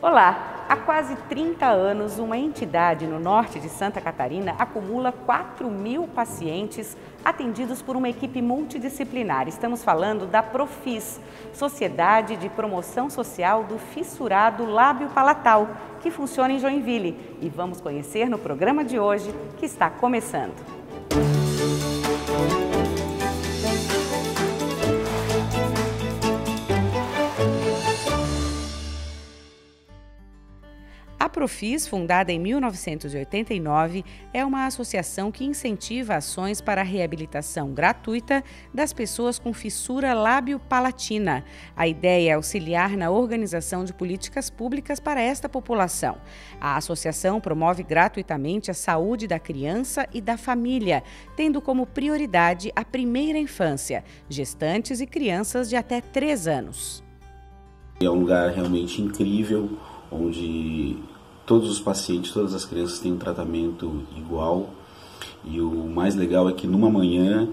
Olá! Há quase 30 anos, uma entidade no norte de Santa Catarina acumula 4 mil pacientes atendidos por uma equipe multidisciplinar. Estamos falando da Profis, Sociedade de Promoção Social do Fissurado Lábio Palatal, que funciona em Joinville. E vamos conhecer no programa de hoje, que está começando. A Profis, fundada em 1989, é uma associação que incentiva ações para a reabilitação gratuita das pessoas com fissura lábio-palatina. A ideia é auxiliar na organização de políticas públicas para esta população. A associação promove gratuitamente a saúde da criança e da família, tendo como prioridade a primeira infância, gestantes e crianças de até 3 anos. É um lugar realmente incrível, onde todos os pacientes, todas as crianças têm um tratamento igual. E o mais legal é que numa manhã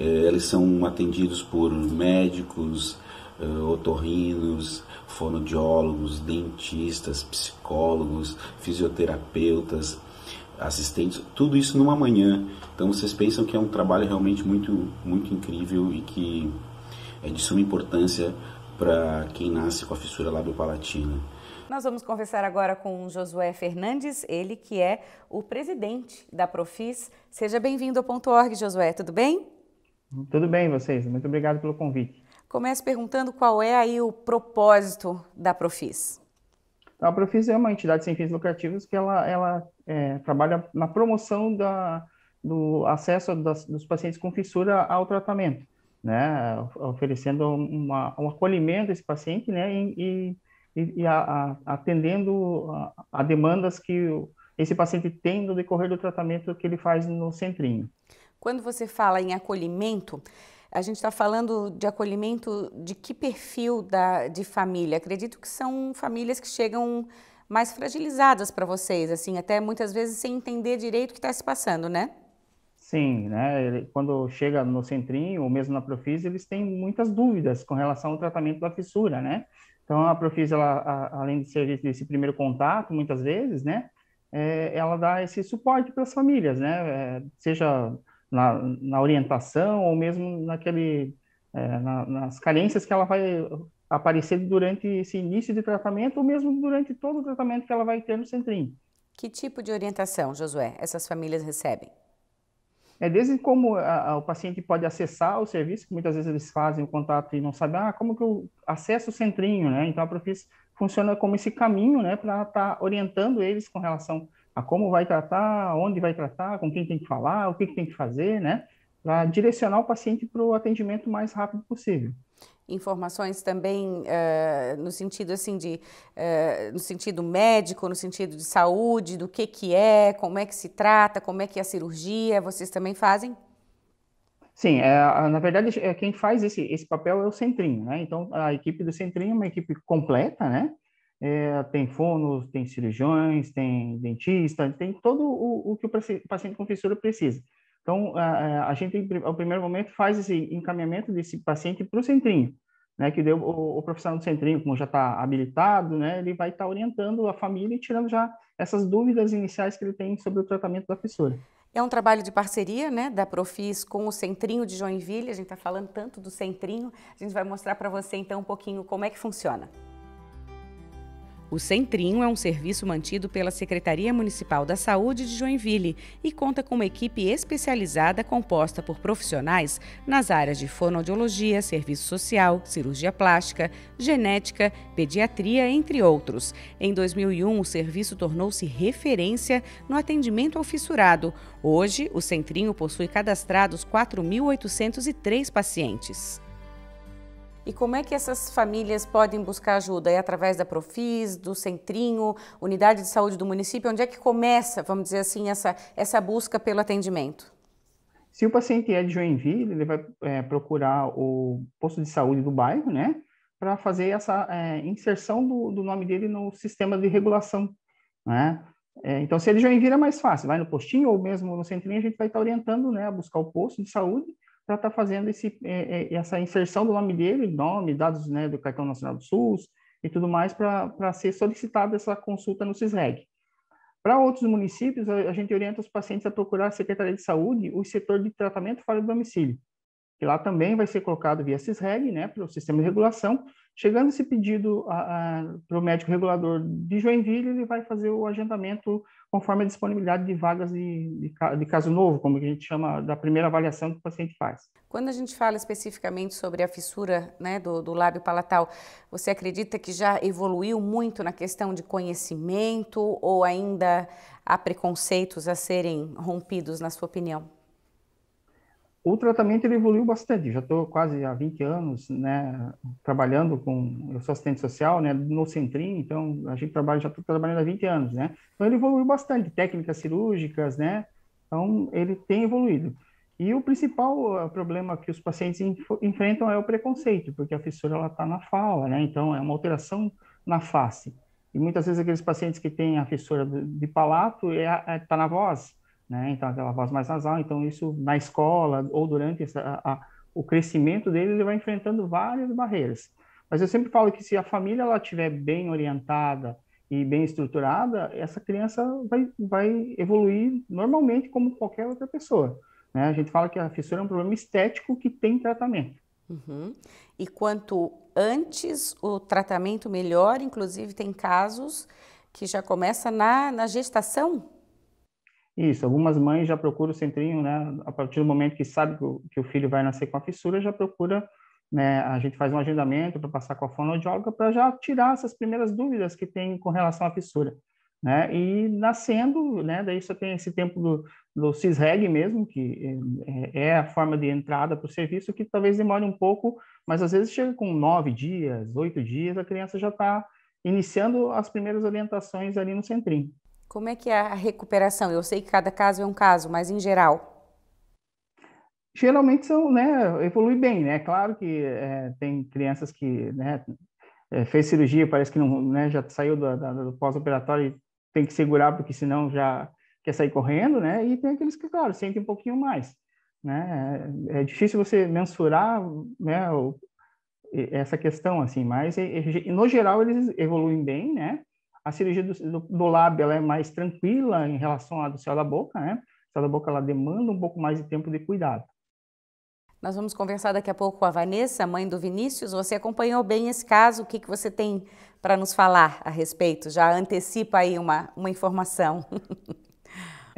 eh, eles são atendidos por médicos, eh, otorrinos, fonodiólogos, dentistas, psicólogos, fisioterapeutas, assistentes, tudo isso numa manhã. Então vocês pensam que é um trabalho realmente muito, muito incrível e que é de suma importância para quem nasce com a fissura labiopalatina. Nós vamos conversar agora com Josué Fernandes, ele que é o presidente da Profis. Seja bem-vindo ao Ponto Org, Josué, tudo bem? Tudo bem, vocês. Muito obrigado pelo convite. Começo perguntando qual é aí o propósito da Profis. A Profis é uma entidade sem fins lucrativos que ela, ela é, trabalha na promoção da, do acesso das, dos pacientes com fissura ao tratamento, né? oferecendo uma, um acolhimento a esse paciente né? e, e e, e a, a, atendendo a, a demandas que o, esse paciente tem no decorrer do tratamento que ele faz no centrinho. Quando você fala em acolhimento, a gente está falando de acolhimento de que perfil da, de família? Acredito que são famílias que chegam mais fragilizadas para vocês, assim, até muitas vezes sem entender direito o que está se passando, né? Sim, né? Quando chega no centrinho ou mesmo na Profis, eles têm muitas dúvidas com relação ao tratamento da fissura, né? Então, a Profis, ela, a, além de ser esse primeiro contato, muitas vezes, né, é, ela dá esse suporte para as famílias, né, é, seja na, na, orientação ou mesmo naquele, é, na, nas carências que ela vai aparecer durante esse início de tratamento ou mesmo durante todo o tratamento que ela vai ter no centrinho. Que tipo de orientação, Josué, essas famílias recebem? É desde como a, ah, a, ah, o paciente pode acessar o serviço, que muitas vezes eles fazem o contato e não sabem, ah, como que eu acesso o centrinho, né? Então a Profis funciona como esse caminho, né, para estar tá orientando eles com relação a como vai tratar, onde vai tratar, com quem tem que falar, o que, que tem que fazer, né? Para direcionar o paciente para o atendimento mais rápido possível informações também uh, no sentido assim de uh, no sentido médico, no sentido de saúde, do que que é, como é que se trata, como é que é a cirurgia, vocês também fazem? Sim, é, na verdade é, quem faz esse, esse papel é o Centrinho, né? Então a equipe do Centrinho é uma equipe completa, né? É, tem fonos, tem cirurgiões, tem dentista, tem todo o, o que o paciente com fissura precisa. Então, a, a gente, ao primeiro momento, faz esse encaminhamento desse paciente para o centrinho, né? Que deu, o, o, profissional do centrinho, como já está habilitado, né? Ele vai estar tá orientando a família e tirando já essas dúvidas iniciais que ele tem sobre o tratamento da fissura. É um trabalho de parceria, né, da Profis com o Centrinho de Joinville. A gente está falando tanto do Centrinho. A gente vai mostrar para você então um pouquinho como é que funciona. O Centrinho é um serviço mantido pela Secretaria Municipal da Saúde de Joinville e conta com uma equipe especializada composta por profissionais nas áreas de fonoaudiologia, serviço social, cirurgia plástica, genética, pediatria, entre outros. Em 2001, o serviço tornou-se referência no atendimento ao fissurado. Hoje, o Centrinho possui cadastrados 4.803 pacientes. E como é que essas famílias podem buscar ajuda? É através da Profis, do Centrinho, Unidade de Saúde do município? Onde é que começa, vamos dizer assim, essa, essa busca pelo atendimento? Se o paciente é de Joinville, ele vai é, procurar o posto de saúde do bairro, né? Para fazer essa é, inserção do, do, nome dele no sistema de regulação, né? É, então, se ele é de Joinville é mais fácil, vai no postinho ou mesmo no centrinho, a gente vai estar tá orientando, né? A buscar o posto de saúde para estar tá fazendo esse, é, é, essa inserção do nome dele, nome, dados né, do Cartão Nacional do SUS e tudo mais, para ser solicitada essa consulta no CISREG. Para outros municípios, a gente orienta os pacientes a procurar a Secretaria de Saúde o setor de tratamento fora do domicílio que lá também vai ser colocado via CISREG, né, para o sistema de regulação. Chegando esse pedido para o médico regulador de Joinville, ele vai fazer o agendamento conforme a disponibilidade de vagas de, de, de, caso novo, como a gente chama da primeira avaliação que o paciente faz. Quando a gente fala especificamente sobre a fissura né, do, do lábio palatal, você acredita que já evoluiu muito na questão de conhecimento ou ainda há preconceitos a serem rompidos, na sua opinião? o tratamento ele evoluiu bastante. Já estou quase há 20 anos, né, trabalhando com eu sou assistente social, né, no Centrinho, então a gente trabalha já estou trabalhando há 20 anos, né? Então ele evoluiu bastante, técnicas cirúrgicas, né? Então ele tem evoluído. E o principal eh, problema que os pacientes enfrentam é o preconceito, porque a fissura ela está na fala, né? Então é uma alteração na face. E muitas vezes aqueles pacientes que têm a fissura de palato está é, é, tá na voz, né? Então aquela voz mais nasal, então isso na escola ou durante essa, a, a, o crescimento dele ele vai enfrentando várias barreiras. Mas eu sempre falo que se a família ela tiver bem orientada e bem estruturada, essa criança vai, vai evoluir normalmente como qualquer outra pessoa. Né? A gente fala que a fissura é um problema estético que tem tratamento. Uhum. E quanto antes o tratamento melhor, inclusive tem casos que já começa na, na gestação? Isso, algumas mães já procuram o centrinho, né? A partir do momento que sabe que o, filho vai nascer com a fissura, já procura, né? A gente faz um agendamento para passar com a fonoaudióloga para já tirar essas primeiras dúvidas que tem com relação à fissura, né? E nascendo, né? Daí só tem esse tempo do, do CISREG mesmo, que é, é a forma de entrada para o serviço, que talvez demore um pouco, mas às vezes chega com nove dias, oito dias, a criança já está iniciando as primeiras orientações ali no centrinho. Como é que é a recuperação? Eu sei que cada caso é um caso, mas em geral. Geralmente são, né, evolui bem, né? Claro que é, tem crianças que, né, é, fez cirurgia, parece que não, né, já saiu do, do, pós-operatório e tem que segurar porque senão já quer sair correndo, né? E tem aqueles que, claro, sentem um pouquinho mais, né? É, é difícil você mensurar, né, o, essa questão assim, mas é, é, no geral eles evoluem bem, né? A cirurgia do, do, do lábio ela é mais tranquila em relação à do céu da boca, né? O céu da boca ela demanda um pouco mais de tempo de cuidado. Nós vamos conversar daqui a pouco com a Vanessa, mãe do Vinícius. Você acompanhou bem esse caso, o que, que você tem para nos falar a respeito? Já antecipa aí uma, uma informação.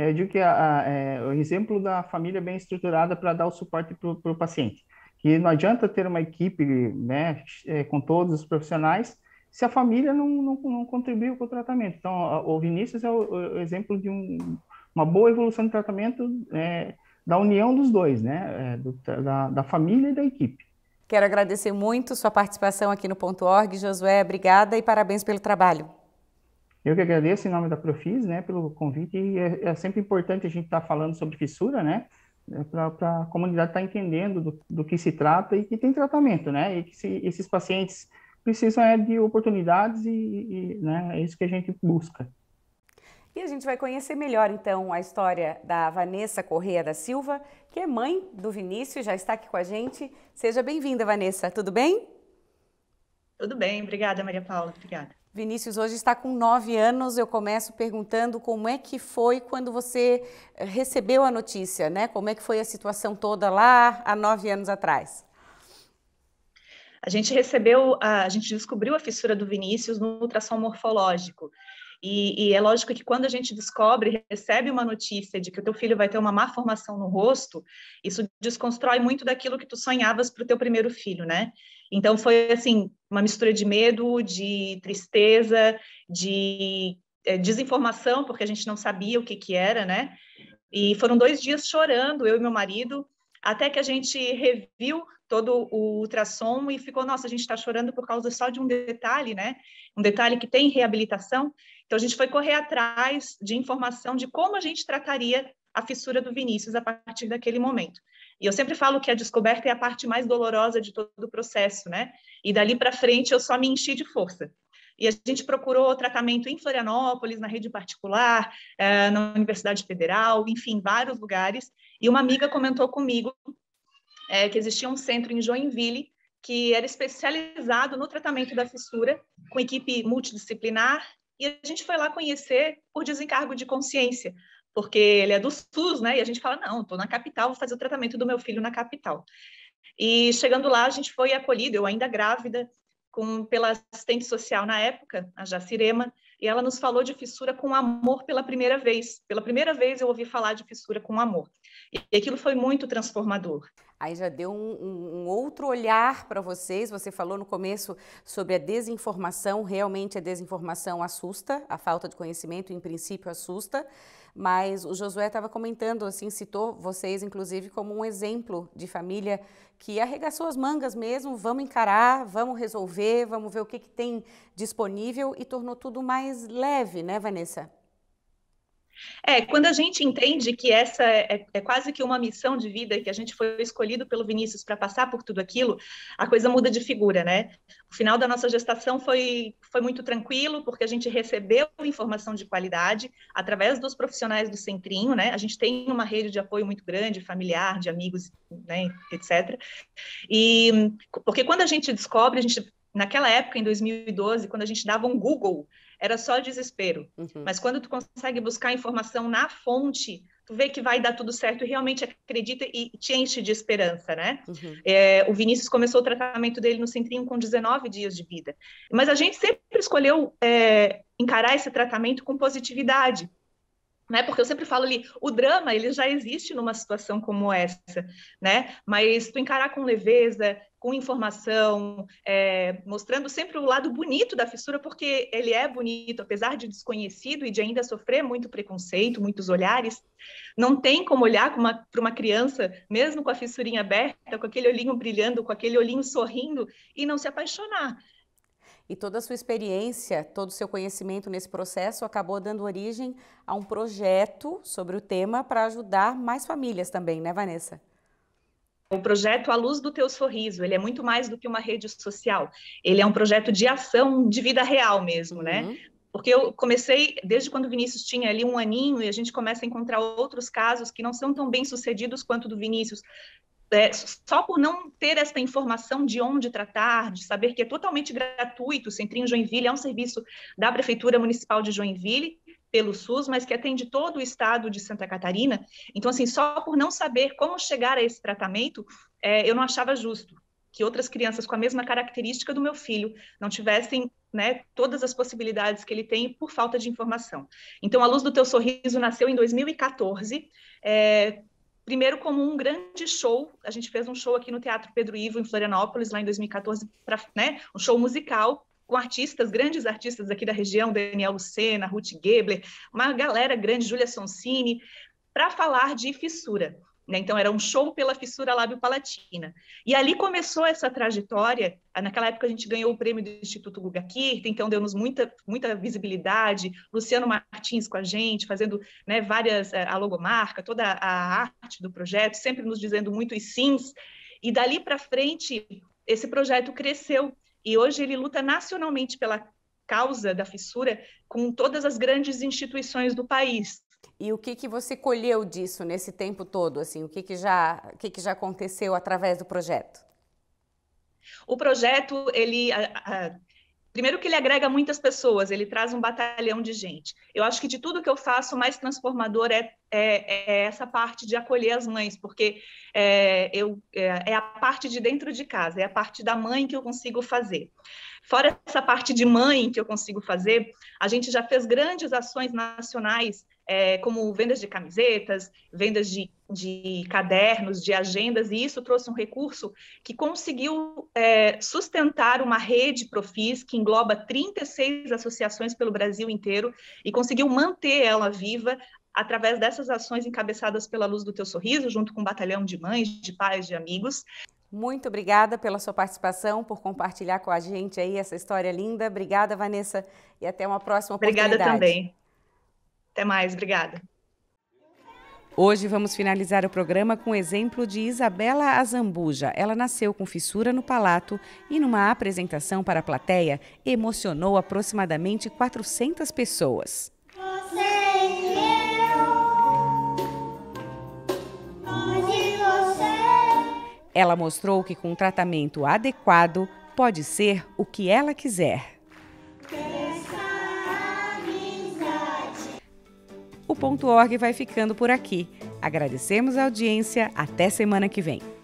É, eu digo que a, a, é, o exemplo da família bem estruturada para dar o suporte para o paciente. Que não adianta ter uma equipe né, é, com todos os profissionais se a família não, não, não contribuiu com o tratamento. Então, o Vinícius é o, o exemplo de um, uma boa evolução de tratamento é, da união dos dois, né? É, do, da, da família e da equipe. Quero agradecer muito sua participação aqui no Ponto Org. Josué, obrigada e parabéns pelo trabalho. Eu que agradeço em nome da Profis, né, pelo convite. É, é sempre importante a gente estar tá falando sobre fissura, né, é, para a comunidade estar tá entendendo do, do, que se trata e que tem tratamento, né, e que se, esses pacientes precisam é de oportunidades e, e né, é isso que a gente busca. E a gente vai conhecer melhor então a história da Vanessa Correia da Silva, que é mãe do Vinícius, já está aqui com a gente. Seja bem-vinda, Vanessa. Tudo bem? Tudo bem, obrigada, Maria Paula. Obrigada. Vinícius hoje está com nove anos. Eu começo perguntando como é que foi quando você recebeu a notícia, né? Como é que foi a situação toda lá há nove anos atrás? A gente recebeu, a, a gente descobriu a fissura do Vinícius no ultrassom morfológico. E, e, é lógico que quando a gente descobre, recebe uma notícia de que o teu filho vai ter uma má formação no rosto, isso desconstrói muito daquilo que tu sonhavas para o teu primeiro filho, né? Então foi assim uma mistura de medo, de tristeza, de é, desinformação, porque a gente não sabia o que que era, né? E foram dois dias chorando eu e meu marido, até que a gente reviu todo o ultrassom e ficou, nossa, a gente está chorando por causa só de um detalhe, né? Um detalhe que tem reabilitação. Então, a gente foi correr atrás de informação de como a gente trataria a fissura do Vinícius a partir daquele momento. E eu sempre falo que a descoberta é a parte mais dolorosa de todo o processo, né? E dali para frente eu só me enchi de força. E a gente procurou tratamento em Florianópolis, na rede particular, eh, na Universidade Federal, enfim, vários lugares. E uma amiga comentou comigo é, que existia um centro em Joinville que era especializado no tratamento da fissura, com equipe multidisciplinar, e a gente foi lá conhecer por desencargo de consciência, porque ele é do SUS, né? E a gente fala: não, estou na capital, vou fazer o tratamento do meu filho na capital. E chegando lá, a gente foi acolhido, eu ainda grávida, com, pela assistente social na época, a Jacirema, e ela nos falou de fissura com amor pela primeira vez. Pela primeira vez eu ouvi falar de fissura com amor. E aquilo foi muito transformador. Aí já deu um, um, um outro olhar para vocês. Você falou no começo sobre a desinformação. Realmente a desinformação assusta, a falta de conhecimento, em princípio, assusta. Mas o Josué estava comentando, assim, citou vocês, inclusive, como um exemplo de família que arregaçou as mangas mesmo, vamos encarar, vamos resolver, vamos ver o que, que tem disponível e tornou tudo mais leve, né, Vanessa? É, quando a gente entende que essa é, é, é, quase que uma missão de vida, que a gente foi escolhido pelo Vinícius para passar por tudo aquilo, a coisa muda de figura, né? O final da nossa gestação foi, foi muito tranquilo, porque a gente recebeu informação de qualidade através dos profissionais do Centrinho, né? A gente tem uma rede de apoio muito grande, familiar, de amigos, né, etc. E porque quando a gente descobre, a gente naquela época, em 2012, quando a gente dava um Google era só desespero. Uhum. Mas quando tu consegue buscar informação na fonte, tu vê que vai dar tudo certo e realmente acredita e te enche de esperança, né? Uhum. É, o Vinícius começou o tratamento dele no centrinho com 19 dias de vida. Mas a gente sempre escolheu é, encarar esse tratamento com positividade né? Porque eu sempre falo ali, o drama ele já existe numa situação como essa, né? Mas tu encarar com leveza, com informação, é, mostrando sempre o lado bonito da fissura, porque ele é bonito, apesar de desconhecido e de ainda sofrer muito preconceito, muitos olhares, não tem como olhar para uma, uma, criança, mesmo com a fissurinha aberta, com aquele olhinho brilhando, com aquele olhinho sorrindo, e não se apaixonar. E toda a sua experiência, todo o seu conhecimento nesse processo acabou dando origem a um projeto sobre o tema para ajudar mais famílias também, né, Vanessa? O projeto A Luz do Teu Sorriso, ele é muito mais do que uma rede social. Ele é um projeto de ação de vida real mesmo, né? Uhum. Porque eu comecei, desde quando o Vinícius tinha ali um aninho, e a gente começa a encontrar outros casos que não são tão bem sucedidos quanto o do Vinícius, é, só por não ter esta informação de onde tratar, de saber que é totalmente gratuito, o Centrinho Joinville é um serviço da Prefeitura Municipal de Joinville, pelo SUS, mas que atende todo o estado de Santa Catarina. Então, assim, só por não saber como chegar a esse tratamento, é, eu não achava justo que outras crianças com a mesma característica do meu filho não tivessem né, todas as possibilidades que ele tem por falta de informação. Então, A Luz do Teu Sorriso nasceu em 2014, é, Primeiro, como um grande show, a gente fez um show aqui no Teatro Pedro Ivo, em Florianópolis, lá em 2014, pra, né, um show musical com artistas, grandes artistas aqui da região, Daniel Lucena, Ruth Gebler, uma galera grande, Júlia Sonsini, para falar de fissura. Né? Então, era um show pela fissura lábio-palatina. E ali começou essa trajetória. Naquela época, a gente ganhou o prêmio do Instituto Guga Kirten, então deu-nos muita, muita visibilidade. Luciano Martins com a gente, fazendo né, várias, eh, a logomarca, toda a arte do projeto, sempre nos dizendo e sims. E dali para frente, esse projeto cresceu. E hoje ele luta nacionalmente pela causa da fissura com todas as grandes instituições do país. E o que, que você colheu disso nesse tempo todo? Assim, o que, que, já, o que, que já aconteceu através do projeto? O projeto, ele. A, a, primeiro que ele agrega muitas pessoas, ele traz um batalhão de gente. Eu acho que de tudo que eu faço, o mais transformador é, é, é essa parte de acolher as mães, porque é, eu, é, é a parte de dentro de casa, é a parte da mãe que eu consigo fazer. Fora essa parte de mãe que eu consigo fazer, a gente já fez grandes ações nacionais é, como vendas de camisetas, vendas de, de cadernos, de agendas, e isso trouxe um recurso que conseguiu é, sustentar uma rede Profis que engloba 36 associações pelo Brasil inteiro e conseguiu manter ela viva através dessas ações encabeçadas pela Luz do Teu Sorriso, junto com um batalhão de mães, de pais, de amigos. Muito obrigada pela sua participação, por compartilhar com a gente aí essa história linda. Obrigada, Vanessa, e até uma próxima oportunidade. Obrigada também. Até mais, obrigada. Hoje vamos finalizar o programa com o exemplo de Isabela Azambuja. Ela nasceu com fissura no palato e, numa apresentação para a plateia, emocionou aproximadamente 400 pessoas. Ela mostrou que, com um tratamento adequado, pode ser o que ela quiser. Globo.org vai ficando por aqui. Agradecemos a audiência, até semana que vem.